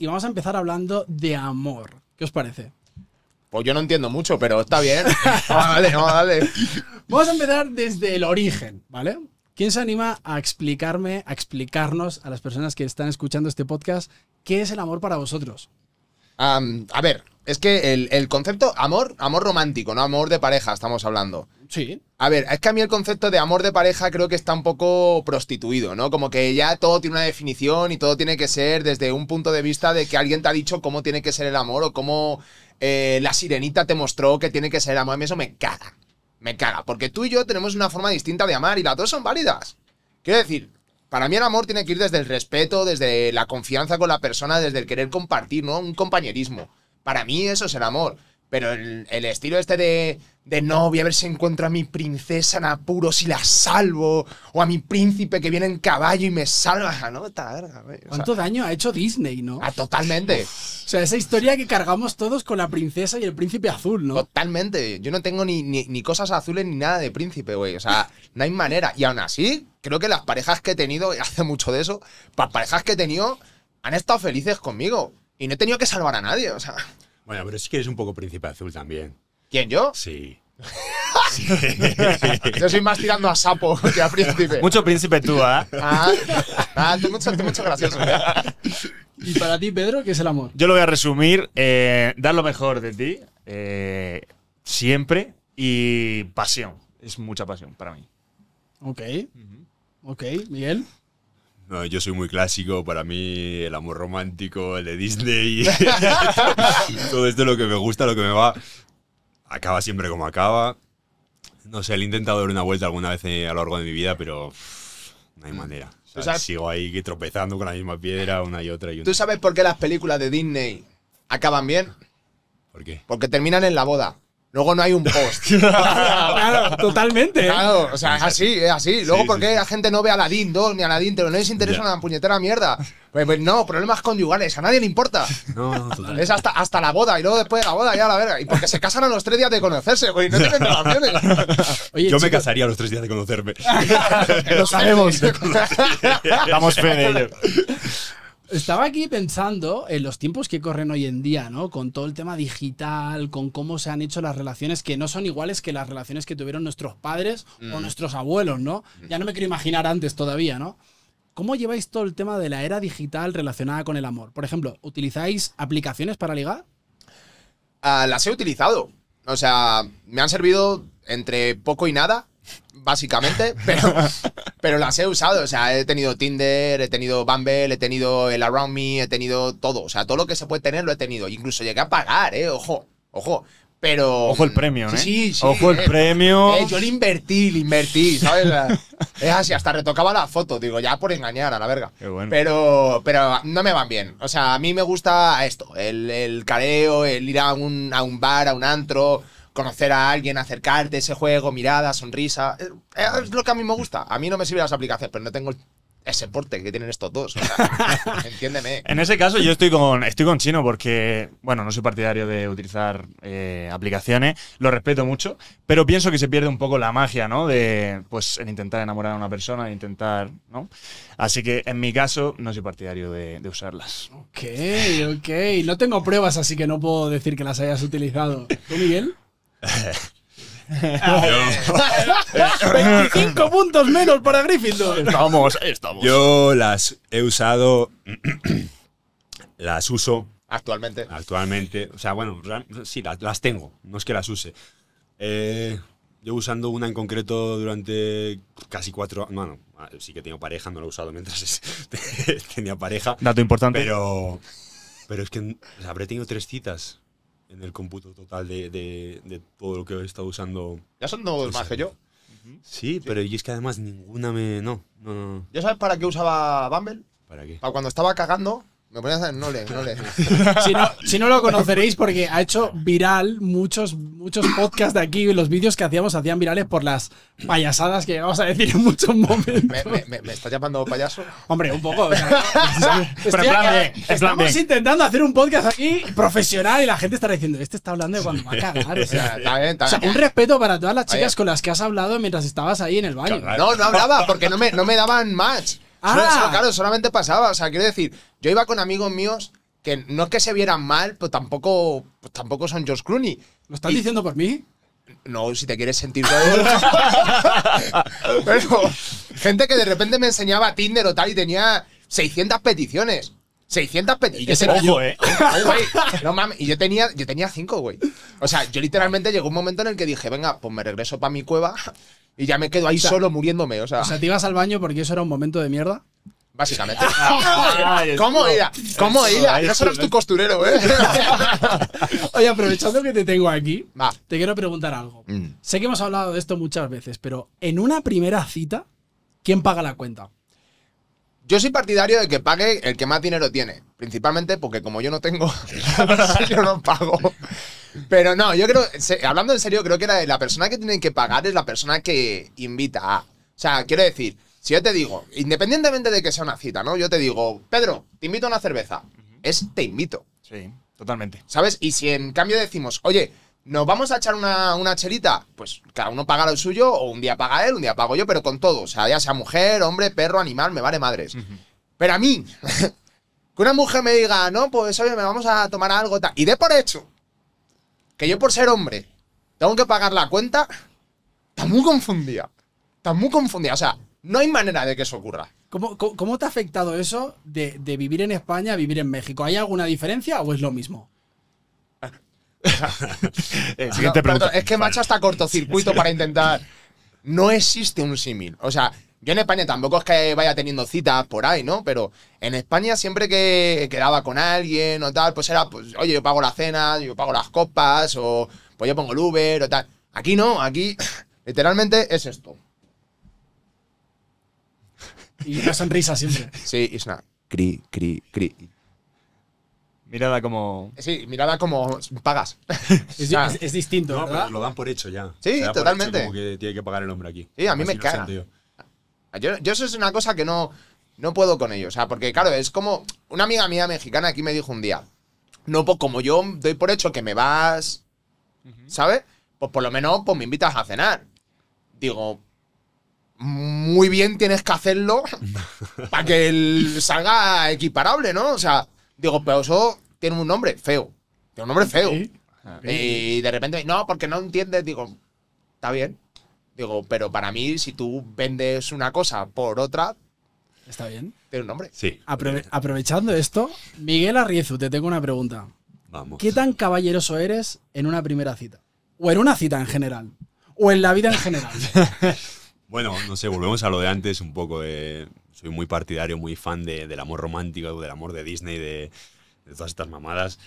y vamos a empezar hablando de amor. ¿Qué os parece? Pues yo no entiendo mucho, pero está bien. vale, vale. Vamos a empezar desde el origen, ¿vale? ¿Quién se anima a explicarme, a explicarnos a las personas que están escuchando este podcast, qué es el amor para vosotros? a ver, es que el, concepto amor, amor romántico, no amor de pareja, estamos hablando. Sí. A ver, es que a mí el concepto de amor de pareja creo que está un poco prostituido, ¿no? Como que ya todo tiene una definición y todo tiene que ser desde un punto de vista de que alguien te ha dicho cómo tiene que ser el amor o cómo eh, la sirenita te mostró que tiene que ser el amor. A mí eso me caga. Me caga. Porque tú y yo tenemos una forma distinta de amar y las dos son válidas. Quiero decir, para mí el amor tiene que ir desde el respeto, desde la confianza con la persona, desde el querer compartir, ¿no? Un compañerismo. Para mí eso es el amor. Pero el, estilo este de de no, voy a ver si encuentro a mi princesa en apuros y la salvo, o a mi príncipe que viene en caballo y me salva, ah, ¿no? Verga, ¿Cuánto daño ha hecho Disney, no? Ah, totalmente. o sea, esa historia que cargamos todos con la princesa y el príncipe azul, ¿no? Totalmente. Yo no tengo ni, cosas azules ni nada de príncipe, güey. O sea, no hay manera. Y aún así, creo que las parejas que he tenido, hace mucho de eso, las parejas que he tenido han estado felices conmigo. Y no he tenido que salvar a nadie, o sea. Bueno, pero es que eres un poco príncipe azul también. ¿Quién, yo? Sí. Yo soy más tirando a sapo que a príncipe. Mucho príncipe tú, ¿ah? Ah, ah tú, mucho, mucho gracioso. ¿eh? ¿Y para ti, Pedro, qué es el amor? Yo lo voy a resumir. Eh, dar lo mejor de ti, eh, siempre, y pasión. Es mucha pasión para mí. Ok. Ok, Miguel. yo soy muy clásico, para mí el amor romántico, el de Disney, todo esto es lo que me gusta, lo que me va acaba siempre como acaba. No sé, le he intentado dar una vuelta alguna vez eh, a lo largo de mi vida, pero no hay manera. O sea, sigo ahí tropezando con la misma piedra una y otra y ¿Tú sabes por qué las películas de Disney acaban bien? ¿Por qué? Porque terminan en la boda. Luego no hay un post. claro, totalmente. ¿eh? Claro, o sea, es así, es así. Luego, ¿por qué la gente no ve a Aladdin 2 ni a Aladdin pero no les interesa una puñetera mierda? Pues, pues, no, problemas conyugales, a nadie le importa. No, no, total. Es hasta, hasta la boda y luego después de la boda ya la verga. Y porque se casan a los tres días de conocerse, güey, no tienen relaciones. Yo me casaría a los tres días de conocerme. Lo sabemos. Damos fe de ello. Estaba aquí pensando en los tiempos que corren hoy en día, ¿no? Con todo el tema digital, con cómo se han hecho las relaciones que no son iguales que las relaciones que tuvieron nuestros padres o mm. nuestros abuelos, ¿no? Mm. Ya no me quiero imaginar antes todavía, ¿no? ¿Cómo lleváis todo el tema de la era digital relacionada con el amor? Por ejemplo, ¿utilizáis aplicaciones para ligar? Ah, las he utilizado. O sea, me han servido entre poco y nada, básicamente, pero, pero las he usado. O sea, he tenido Tinder, he tenido Bumble, he tenido el Around Me, he tenido todo. O sea, todo lo que se puede tener lo he tenido. Incluso llegué a pagar, ¿eh? Ojo, ojo. Pero. Ojo el mm, premio, ¿eh? Ojo el eh. premio. Eh, yo le invertí, le invertí, ¿sabes? es así, hasta retocaba la foto, digo, ya por engañar a la verga. Pero, pero no me van bien. O sea, a mí me gusta esto: el, careo, el ir a un, a un bar, a un antro conocer a alguien, acercarte, ese juego, mirada, sonrisa. Eh, eh, es lo que a mí me gusta. A mí no me sirven las aplicaciones, pero no tengo ese porte que tienen estos dos. entiéndeme. En ese caso, yo estoy con, estoy con Chino porque, bueno, no soy partidario de utilizar eh, aplicaciones, lo respeto mucho, pero pienso que se pierde un poco la magia, ¿no? De, pues, en intentar enamorar a una persona, de intentar, ¿no? Así que, en mi caso, no soy partidario de, de usarlas. Ok, ok. No tengo pruebas, así que no puedo decir que las hayas utilizado. ¿Tú, Miguel? 25 puntos menos para Gryffindor. Yo las he usado, las uso. Actualmente. Actualmente. O sea, bueno, sí, las, tengo. No es que las use. Eh, yo usando una en concreto durante casi cuatro años. Bueno, sí que tengo pareja, no lo he usado mientras tenía pareja. Dato importante. Pero, pero es que habré tenido tres citas en el cómputo total de, de, todo lo que he estado usando. Ya son dos más que yo. sí, pero y es que además ninguna me. No, no, no. ¿Ya sabes para qué usaba Bumble? ¿Para qué? Para cuando estaba cagando si, no, lo conoceréis porque ha hecho viral muchos, muchos podcasts de aquí, los vídeos que hacíamos hacían virales por las payasadas que vamos a decir en muchos momentos. ¿Me, me, llamando payaso? Hombre, un poco. Pero estamos intentando hacer un podcast aquí profesional y la gente estará diciendo, este está hablando de cuando va a cagar. un respeto para todas las chicas con las que has hablado mientras estabas ahí en el baño. No, no hablaba porque no me, no me daban match. Ah. claro, solamente pasaba. O sea, quiero decir, yo iba con amigos míos que no es que se vieran mal, pero tampoco, pues tampoco son George Clooney. ¿Lo estás diciendo por mí? No, si te quieres sentir Pero gente que de repente me enseñaba Tinder o tal y tenía 600 peticiones. 600 peticiones. ¿eh? Y yo, tenía yo tenía 5, güey. O sea, yo literalmente llegó un momento en el que dije, "Venga, pues me regreso para mi cueva y ya me quedo ahí solo muriéndome. O sea. o te ibas al baño porque eso era un momento de mierda. Básicamente. Ah, ¿Cómo ella? ¿Cómo ella? No solo tu costurero, ¿eh? Oye, aprovechando que te tengo aquí, te quiero preguntar algo. Mm. Sé que hemos hablado de esto muchas veces, pero en una primera cita, ¿quién paga la cuenta? Yo soy partidario de que pague el que más dinero tiene, principalmente porque como yo no tengo, yo no pago. Pero no, yo creo, hablando en serio, creo que la, persona que tiene que pagar es la persona que invita a. O sea, quiero decir, si yo te digo, independientemente de que sea una cita, ¿no? Yo te digo, Pedro, te invito a una cerveza. Es te invito. Sí, totalmente. ¿Sabes? Y si en cambio decimos, oye, nos vamos a echar una, una chelita, pues cada uno paga lo suyo, o un día paga él, un día pago yo, pero con todo. O sea, ya sea mujer, hombre, perro, animal, me vale madres. Pero a mí, que una mujer me diga, no, pues oye, me vamos a tomar algo, tal. Y de por hecho que yo por ser hombre tengo que pagar la cuenta, está muy confundida. Está muy confundida. O sea, no hay manera de que eso ocurra. ¿Cómo, te ha afectado eso de, vivir en España a vivir en México? ¿Hay alguna diferencia o es lo mismo? Eh, siguiente pregunta. es que Macho hasta cortocircuito para intentar. No existe un símil. O sea, yo en España tampoco es que vaya teniendo citas por ahí, ¿no? Pero en España siempre que quedaba con alguien o tal, pues era, pues, oye, yo pago la cena, yo pago las copas, o pues yo pongo el Uber o tal. Aquí no, aquí literalmente es esto. Y una sonrisa siempre. Sí, es una cri, cri, cri. Mirada como. Sí, mirada como pagas. Es, distinto. No, lo dan por hecho ya. Sí, totalmente. Como que tiene que pagar el hombre aquí. Sí, a mí me caga. Yo, eso es una cosa que no, no puedo con ellos. O sea, porque claro, es como una amiga mía mexicana aquí me dijo un día, no, pues como yo doy por hecho que me vas, ¿sabes? Pues por lo menos pues me invitas a cenar. Digo, muy bien tienes que hacerlo para que el salga equiparable, ¿no? O sea, digo, pero eso tiene un nombre feo. Tiene un nombre feo. Y de repente, no, porque no entiendes, digo, está bien. Digo, pero para mí, si tú vendes una cosa por otra, ¿Está bien? Tiene un nombre. Sí. aprovechando esto, Miguel Arriezu, te tengo una pregunta. Vamos. ¿Qué tan caballeroso eres en una primera cita? O en una cita en general. O en la vida en general. bueno, no sé, volvemos a lo de antes un poco. De, soy muy partidario, muy fan del amor romántico, del amor de Disney, de, todas estas mamadas.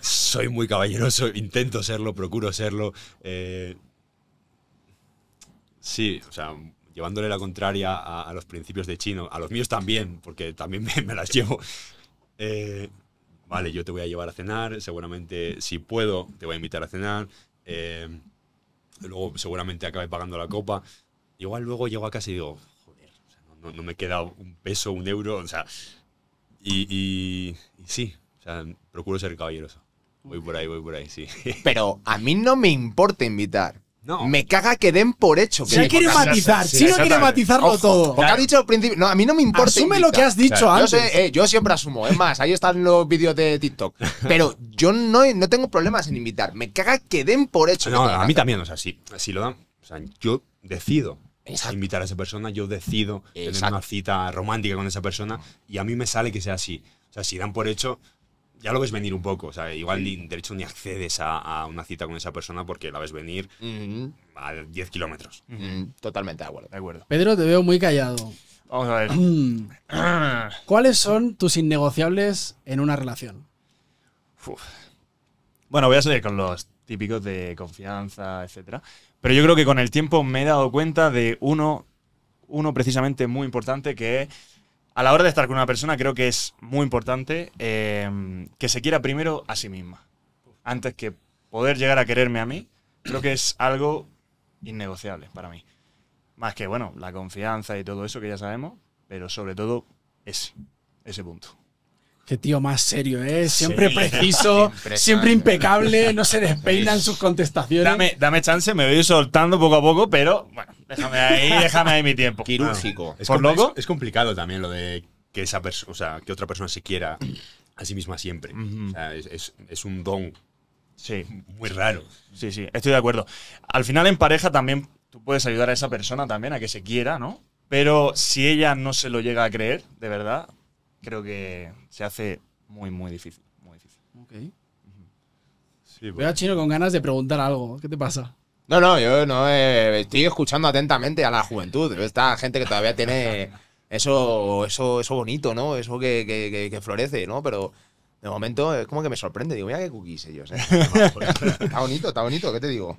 soy muy caballeroso, intento serlo, procuro serlo. Eh, Sí, o sea, llevándole la contraria a, los principios de chino, a los míos también, porque también me, las llevo. Eh, vale, yo te voy a llevar a cenar, seguramente si puedo te voy a invitar a cenar, eh, luego seguramente acabe pagando la copa. Igual luego llego a casa y digo, joder, no, me queda un peso, un euro, o sea, y, sí, o sea, procuro ser caballeroso. Voy por ahí, voy por ahí, sí. Pero a mí no me importa invitar. No. Me caga que den por hecho. Que quiere matizar, si no quiere matizarlo todo. Porque ha dicho principio. No, a mí no me importa. Asume lo que has dicho antes. Eh, yo, siempre asumo, es más, ahí están los vídeos de TikTok. Pero yo no, no tengo problemas en invitar. Me caga que den por hecho. No, a mí también, o sea, sí, así lo dan. O sea, yo decido invitar a esa persona, yo decido tener una cita romántica con esa persona y a mí me sale que sea así. O sea, si dan por hecho, ya lo ves venir un poco. O sea, igual ni, de ni accedes a, una cita con esa persona porque la ves venir a 10 kilómetros. Totalmente de acuerdo. Pedro, te veo muy callado. Vamos a ver. ¿Cuáles son tus innegociables en una relación? Bueno, voy a salir con los típicos de confianza, etcétera. Pero yo creo que con el tiempo me he dado cuenta de uno, uno precisamente muy importante que es a la hora de estar con una persona creo que es muy importante eh, que se quiera primero a sí misma. Antes que poder llegar a quererme a mí, creo que es algo innegociable para mí. Más que, bueno, la confianza y todo eso que ya sabemos, pero sobre todo ese, ese punto tío más serio, es, Siempre preciso, siempre impecable, no se despeinan sus contestaciones. Dame, chance, me voy soltando poco a poco, pero bueno, déjame ahí, déjame ahí mi tiempo. Quirúrgico. Ah. Es, Es, complicado también lo de que esa persona, que otra persona se quiera a sí misma siempre. es, un don Sí. Muy raro. Sí, sí, estoy de acuerdo. Al final en pareja también tú puedes ayudar a esa persona también a que se quiera, ¿no? Pero si ella no se lo llega a creer, de verdad, creo que se hace muy, muy difícil. Muy difícil. Ok. a pues. Chino con ganas de preguntar algo. ¿Qué te pasa? No, no, yo no eh, estoy escuchando atentamente a la juventud. Esta gente que todavía tiene eso, eso, eso bonito, ¿no? Eso que, que florece, ¿no? Pero de momento es como que me sorprende. Digo, mira qué cookies ellos. ¿eh? está bonito, está bonito, ¿qué te digo?